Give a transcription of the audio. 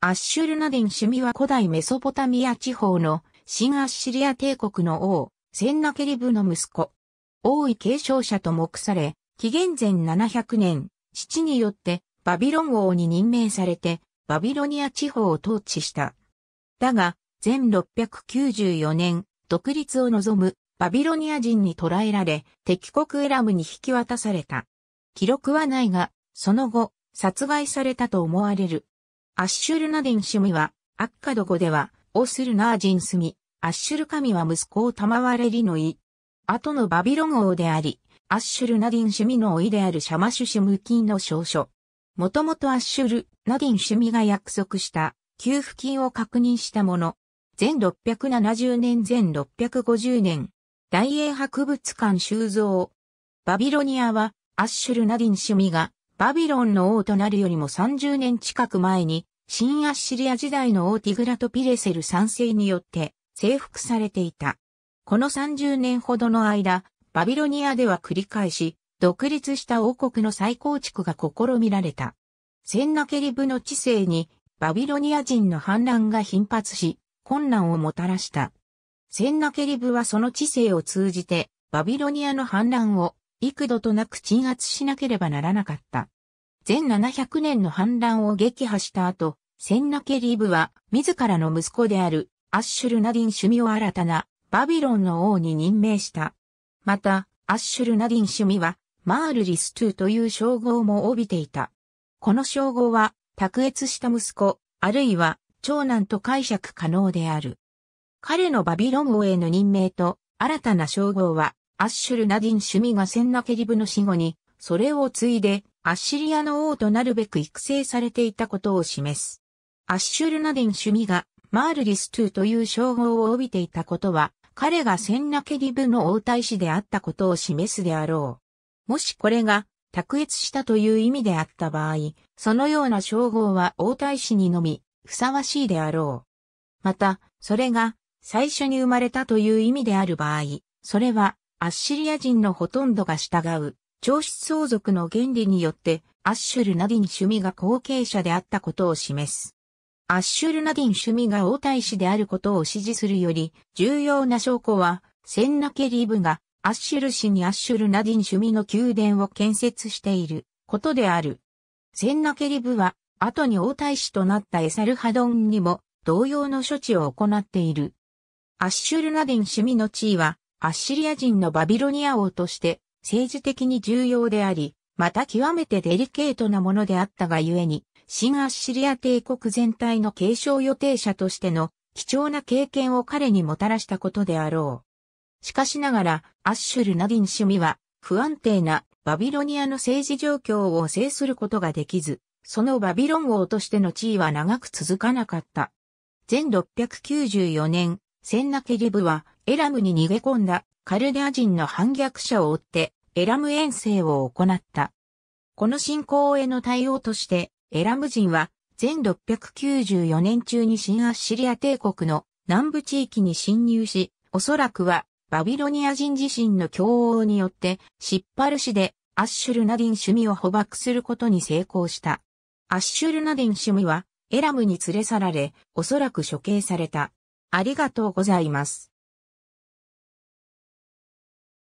アッシュルナデン・シュミは古代メソポタミア地方の新アッシリア帝国の王、センナケリブの息子。王位継承者と目され、紀元前700年、父によってバビロン王に任命されて、バビロニア地方を統治した。だが、全694年、独立を望むバビロニア人に捕らえられ、敵国エラムに引き渡された。記録はないが、その後、殺害されたと思われる。アッシュルナディンシュミは、アッカド語では、オスルナージンスミ、アッシュル神は息子を賜れりの意。後のバビロン王であり、アッシュルナディンシュミの老いであるシャマシュシュムンの証書。もともとアッシュル、ナディンシュミが約束した、給付金を確認したもの。全670年全650年。大英博物館収蔵。バビロニアは、アッシュルナディンシュミが、バビロンの王となるよりも30年近く前に、新アッシリア時代の王ティグラト・ピレセル3世によって征服されていた。この30年ほどの間、バビロニアでは繰り返し、独立した王国の再構築が試みられた。センナケリブの治世にバビロニア人の反乱が頻発し、困難をもたらした。センナケリブはその治世を通じて、バビロニアの反乱を幾度となく鎮圧しなければならなかった。全700年の反乱を撃破した後、センナケリブは、自らの息子である、アッシュルナディン・シュミを新たな、バビロンの王に任命した。また、アッシュルナディン・シュミは、マール・リストゥという称号も帯びていた。この称号は、卓越した息子、あるいは、長男と解釈可能である。彼のバビロン王への任命と、新たな称号は、アッシュルナディン・シュミがセンナケリブの死後に、それを継いで、アッシリアの王となるべく育成されていたことを示す。アッシュルナディン・シュミが、マールリス2という称号を帯びていたことは、彼がセンナケブの王太子であったことを示すであろう。もしこれが、卓越したという意味であった場合、そのような称号は王太子にのみ、ふさわしいであろう。また、それが、最初に生まれたという意味である場合、それは、アッシリア人のほとんどが従う、長子相続の原理によって、アッシュルナディン・シュミが後継者であったことを示す。アッシュルナディン趣味が王太子であることを支持するより、重要な証拠は、センナケリブが、アッシュル氏にアッシュルナディン趣味の宮殿を建設していることである。センナケリブは、後に王太子となったエサルハドンにも、同様の処置を行っている。アッシュルナディン趣味の地位は、アッシリア人のバビロニア王として、政治的に重要であり、また極めてデリケートなものであったがゆえに、新アッシリア帝国全体の継承予定者としての貴重な経験を彼にもたらしたことであろう。しかしながら、アッシュル・ナディンュミは、不安定なバビロニアの政治状況を制することができず、そのバビロン王としての地位は長く続かなかった。全694年、センナケリブはエラムに逃げ込んだカルデア人の反逆者を追ってエラム遠征を行った。この進行への対応としてエラム人は、全694年中に新アッシリア帝国の南部地域に侵入し、おそらくはバビロニア人自身の強王によってシッパル市でアッシュルナディン趣味を捕獲することに成功した。アッシュルナディン趣味はエラムに連れ去られ、おそらく処刑された。ありがとうございます。